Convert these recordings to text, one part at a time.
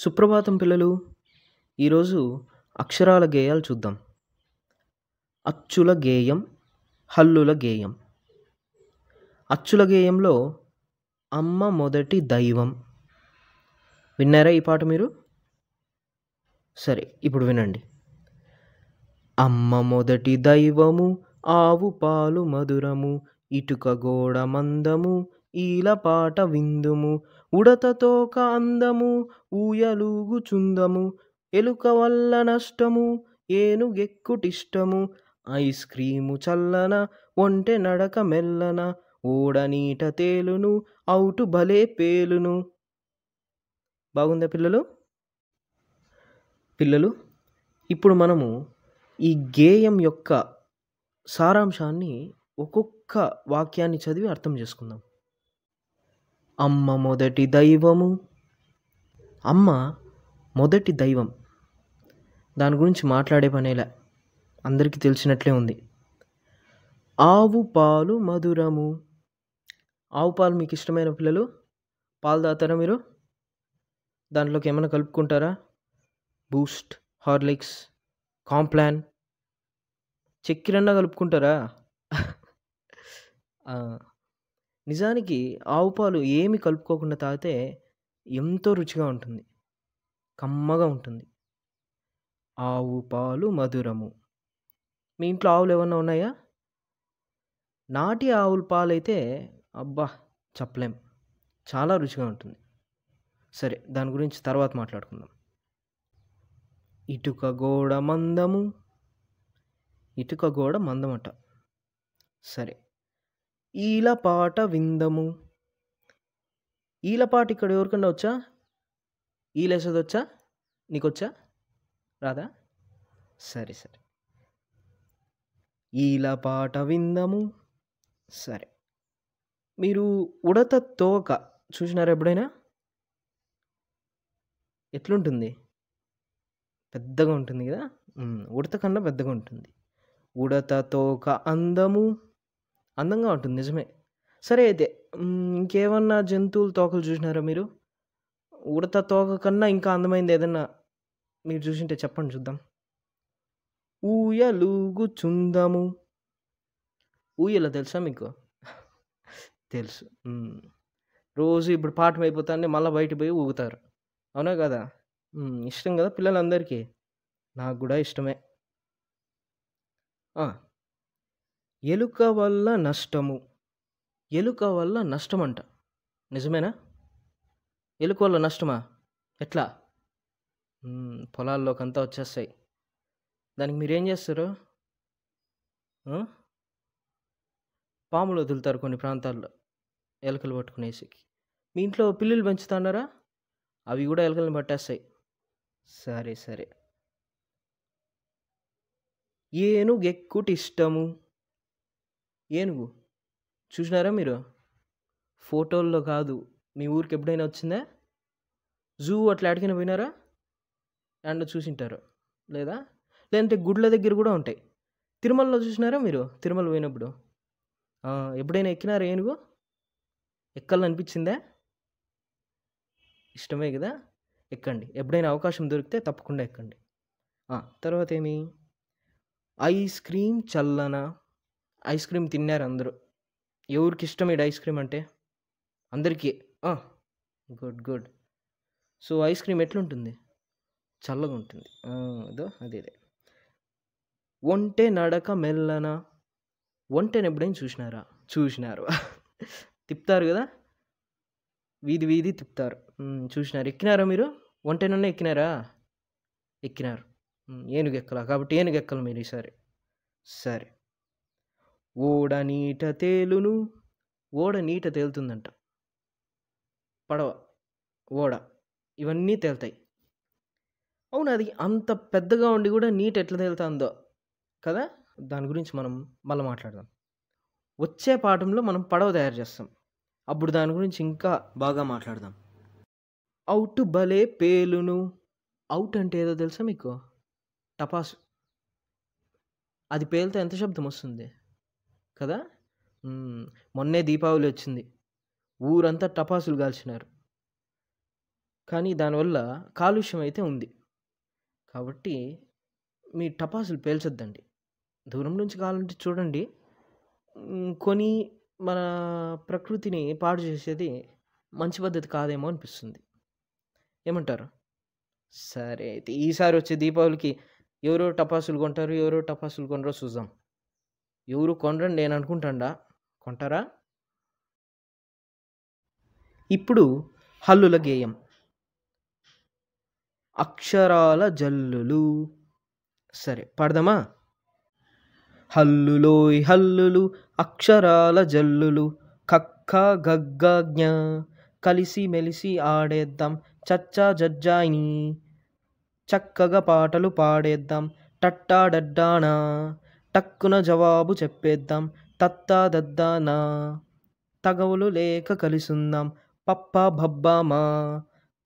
సుప్రభాతం పిల్లలు ఈరోజు అక్షరాల గేయాలు చూద్దాం అచ్చుల గేయం హల్లుల గేయం అచ్చుల గేయంలో అమ్మ మొదటి దైవం విన్నారా ఈ పాట మీరు సరే ఇప్పుడు వినండి అమ్మ మొదటి దైవము ఆవు పాలు మధురము ఇటుక గోడ మందము ఈల పాట విందుము ఉడతతోక అందము ఊయలూగుచుందము ఎలుక వల్ల నష్టము ఏనుగెక్కుటిష్టము ఐస్ క్రీము చల్లన ఒంటె నడక మెల్లన ఊడనీట తేలును అవుటు భలే పేలును బాగుందా పిల్లలు పిల్లలు ఇప్పుడు మనము ఈ గేయం యొక్క సారాంశాన్ని ఒక్కొక్క వాక్యాన్ని చదివి అర్థం చేసుకుందాం అమ్మ మొదటి దైవము అమ్మ మొదటి దైవం దాని గురించి మాట్లాడే పనేలా అందరికీ తెలిసినట్లే ఉంది ఆవు పాలు మధురము ఆవు పాలు మీకు ఇష్టమైన పిల్లలు పాలు దాతారా మీరు దాంట్లోకి ఏమైనా కలుపుకుంటారా బూస్ట్ హార్లిక్స్ కాంప్లాన్ చక్కెరన్నా కలుపుకుంటారా నిజానికి ఆవు పాలు ఏమి కలుపుకోకుండా తాగితే ఎంతో రుచిగా ఉంటుంది కమ్మగా ఉంటుంది ఆవు పాలు మధురము మీ ఇంట్లో ఆవులు ఏమన్నా ఉన్నాయా నాటి ఆవుల పాలు అయితే అబ్బా చెప్పలేం చాలా రుచిగా ఉంటుంది సరే దాని గురించి తర్వాత మాట్లాడుకుందాం ఇటుక గోడ మందము ఇటుక గోడ మందమట సరే ఈలపాట విందము ఈలపాట ఇక్కడ ఎవరికన్నా వచ్చా ఈలేసేది వచ్చా నీకొచ్చా రాదా సరే సరే ఈలపాట విందము సరే మీరు ఉడత తోక చూసినారా ఎప్పుడైనా ఎట్లుంటుంది పెద్దగా ఉంటుంది కదా ఉడత కన్నా పెద్దగా ఉంటుంది ఉడత తోక అందము అందంగా ఉంటుంది నిజమే సరే అయితే ఇంకేమన్నా జంతువుల తోకలు చూసినారా మీరు ఉడత తోక కన్నా ఇంకా అందమైంది ఏదన్నా మీరు చూసింటే చెప్పండి చూద్దాం ఊయలుగుచుందము ఊయల తెలుసా మీకు తెలుసు రోజు ఇప్పుడు పాఠం అయిపోతానే మళ్ళీ బయట పోయి ఊగుతారు అవునా కదా ఇష్టం కదా పిల్లలందరికీ నాకు కూడా ఇష్టమే ఎలుక వల్ల నష్టము ఎలుక వల్ల నష్టం అంట నిజమేనా ఎలుక వల్ల నష్టమా ఎట్లా పొలాల్లోకి అంతా వచ్చేస్తాయి దానికి మీరేం చేస్తారు పాములు వదులుతారు కొన్ని ప్రాంతాల్లో ఎలుకలు పట్టుకునేసి మీ ఇంట్లో పిల్లులు పెంచుతున్నారా అవి కూడా ఎలుకలను పట్టేస్తాయి సరే సరే ఏనుగు ఇష్టము ఏనుగు చూసినారా మీరు ఫోటోల్లో కాదు మీ ఊరికి ఎప్పుడైనా వచ్చిందా జూ అట్లా అడిగిన పోయినారా అండ్ చూసింటారు లేదా లేదంటే గుడ్ల దగ్గర కూడా ఉంటాయి తిరుమలలో చూసినారా మీరు తిరుమల పోయినప్పుడు ఎప్పుడైనా ఎక్కినారా ఏనుగు ఎక్కాలని అనిపించిందా ఇష్టమే కదా ఎక్కండి ఎప్పుడైనా అవకాశం దొరికితే తప్పకుండా ఎక్కండి తర్వాత ఏమి ఐస్ క్రీమ్ చల్లనా ఐస్ క్రీమ్ తిన్నారు అందరూ ఎవరికి ఇష్టం ఇడు ఐస్ క్రీమ్ అంటే అందరికీ good good so ice cream ఎట్లుంటుంది చల్లగా ఉంటుంది అదో అదే ఒంటే నడక మెల్లన ఒంటేని ఎప్పుడైనా చూసినారా చూసినారు తిప్పుతారు కదా వీధి వీధి తిప్పుతారు చూసినారు ఎక్కినారా మీరు ఒంటెనన్నా ఎక్కినారా ఎక్కినారు ఏనుగు ఎక్కలా కాబట్టి ఏనుగు ఎక్కలు మీరు ఈసారి సరే ఓడ నీట తేలును ఓడ నీట తేలుతుందంట పడవ ఓడ ఇవన్నీ తేలుతాయి అవును అది అంత పెద్దగా ఉండి కూడా నీట్ ఎట్లా తేలుతుందో కదా దాని గురించి మనం మళ్ళీ మాట్లాడదాం వచ్చే పాఠంలో మనం పడవ తయారు చేస్తాం అప్పుడు దాని గురించి ఇంకా బాగా మాట్లాడదాం అవుట్ భలే పేలును అవుట్ అంటే ఏదో తెలుసా మీకు టపాసు అది పేలితే ఎంత శబ్దం వస్తుంది కదా మొన్నే దీపావళి వచ్చింది ఊరంతా టపాసులు కాల్చినారు కానీ దానివల్ల కాలుష్యం అయితే ఉంది కాబట్టి మీ టపాసులు పేల్చొద్దండి దూరం నుంచి కావాలంటే చూడండి కొని మన ప్రకృతిని పాడు చేసేది మంచి పద్ధతి కాదేమో అనిపిస్తుంది ఏమంటారు సరే అయితే ఈసారి వచ్చే దీపావళికి ఎవరో టపాసులు కొంటారు ఎవరో టపాసులు కొనరో చూద్దాం ఎవరు కొనరండి నేను అనుకుంటాడా కొంటారా ఇప్పుడు హల్లుల గేయం అక్షరాల జల్లులు సరే పాడదామా హల్లులోయ్ హల్లులు అక్షరాల జల్లులు కక్క గగ్గ జ్ఞ కలిసి మెలిసి ఆడేద్దాం చచ్చా జజ్జాయిని చక్కగా పాటలు పాడేద్దాం టట్టా డడ్డానా టక్కున జవాబు చెప్పేద్దాం తత్తా దద్దానా తగవులు లేక కలిసుందాం పప్పా మా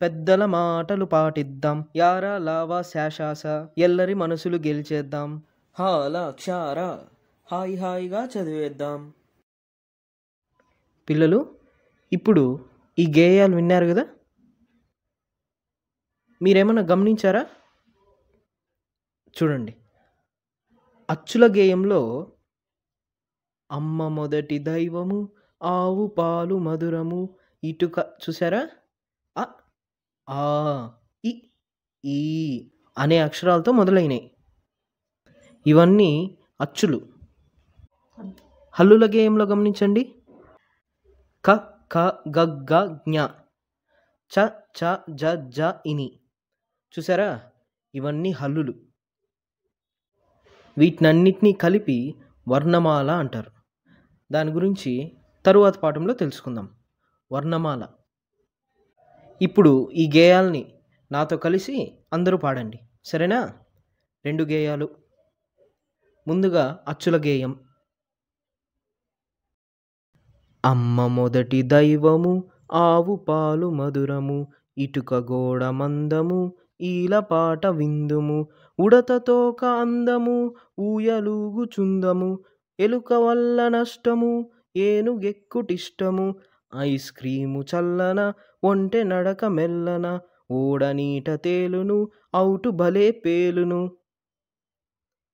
పెద్దల మాటలు పాటిద్దాం యారా లావా శాశాస ఎల్లరి మనసులు గెలిచేద్దాం హాలా క్షారా హాయి హాయిగా చదివేద్దాం పిల్లలు ఇప్పుడు ఈ గేయాలు విన్నారు కదా మీరేమన్నా గమనించారా చూడండి అచ్చుల గేయంలో అమ్మ మొదటి దైవము ఆవు పాలు మధురము ఇటుక చూసారా ఆ ఇ ఈ అనే అక్షరాలతో మొదలైనవి ఇవన్నీ అచ్చులు హల్లుల గేయంలో గమనించండి క క గ గ జ్ఞ చ చ జ జ ఇని చూసారా ఇవన్నీ హల్లులు వీటినన్నిటినీ కలిపి వర్ణమాల అంటారు దాని గురించి తరువాత పాఠంలో తెలుసుకుందాం వర్ణమాల ఇప్పుడు ఈ గేయాల్ని నాతో కలిసి అందరూ పాడండి సరేనా రెండు గేయాలు ముందుగా అచ్చుల గేయం అమ్మ మొదటి దైవము ఆవు పాలు మధురము ఇటుక గోడ మందము ఈల పాట విందుము ఉడతతోక అందము ఊయలూగుచుందము ఎలుక వల్ల నష్టము ఏనుగెక్కుటిష్టము ఐస్ క్రీము చల్లన ఒంటె నడక మెల్లన ఊడనీట తేలును అవుటు భలే పేలును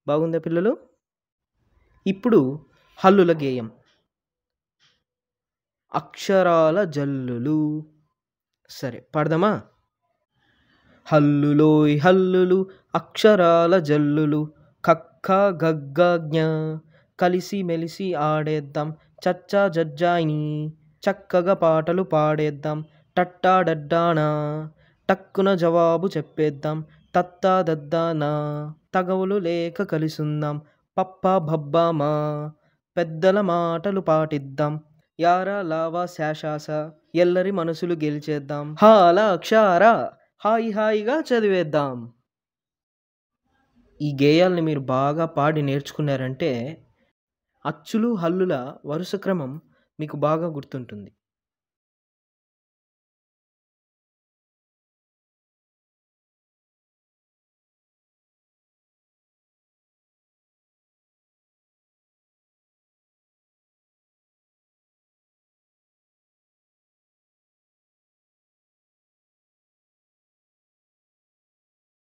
బాగుందా పిల్లలు ఇప్పుడు హల్లుల గేయం అక్షరాల జల్లులు సరే పడదామా హల్లులోయ్ హల్లులు అక్షరాల జల్లులు కక్క గగ్గ జ్ఞ కలిసి మెలిసి ఆడేద్దాం చచ్చా జజ్జాయిని చక్కగా పాటలు పాడేద్దాం టట్టాడడ్డానా టక్కున జవాబు చెప్పేద్దాం తత్తా దద్దానా తగవులు లేక కలిసుందాం పప్పా బబ్బామా పెద్దల మాటలు పాటిద్దాం యారా లావా శాశాస ఎల్లరి మనసులు గెలిచేద్దాం హాలా అక్షారా హాయి హాయిగా చదివేద్దాం ఈ గేయాల్ని మీరు బాగా పాడి నేర్చుకున్నారంటే అచ్చులు హల్లుల వరుస క్రమం మీకు బాగా గుర్తుంటుంది